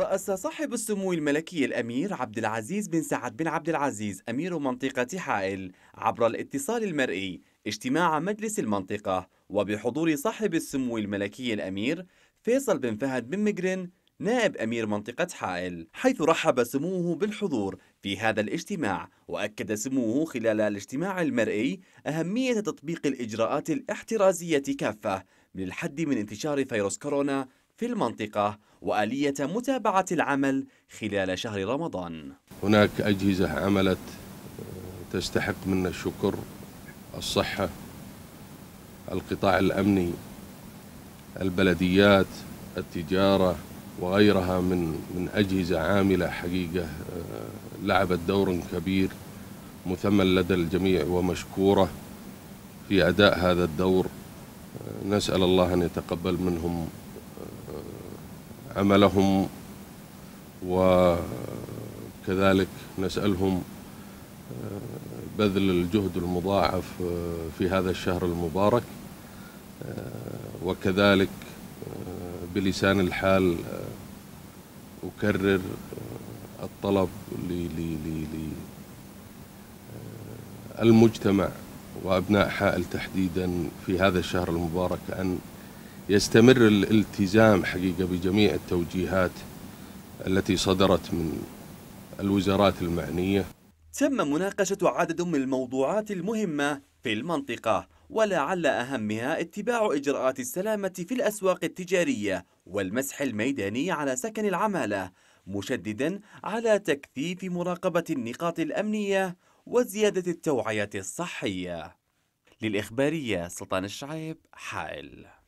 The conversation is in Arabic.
رأس صاحب السمو الملكي الأمير عبد العزيز بن سعد بن عبد العزيز أمير منطقة حائل عبر الاتصال المرئي اجتماع مجلس المنطقة وبحضور صاحب السمو الملكي الأمير فيصل بن فهد بن مجرن نائب أمير منطقة حائل حيث رحب سموه بالحضور في هذا الاجتماع وأكد سموه خلال الاجتماع المرئي أهمية تطبيق الإجراءات الاحترازية كافة للحد من انتشار فيروس كورونا في المنطقة وآلية متابعة العمل خلال شهر رمضان هناك أجهزة عملت آه، تستحق منا الشكر الصحة القطاع الأمني البلديات التجارة وغيرها من من أجهزة عاملة حقيقة آه، لعبت دور كبير مثمن لدى الجميع ومشكورة في أداء هذا الدور آه، نسأل الله أن يتقبل منهم عملهم وكذلك نسألهم آه، بذل الجهد المضاعف آه، في هذا الشهر المبارك آه، وكذلك بلسان الحال أكرر الطلب للمجتمع وأبناء حائل تحديدا في هذا الشهر المبارك أن يستمر الالتزام حقيقة بجميع التوجيهات التي صدرت من الوزارات المعنية تم مناقشة عدد من الموضوعات المهمة في المنطقة ولعل أهمها اتباع إجراءات السلامة في الأسواق التجارية والمسح الميداني على سكن العمالة مشددا على تكثيف مراقبة النقاط الأمنية وزيادة التوعية الصحية للإخبارية سلطان الشعيب حائل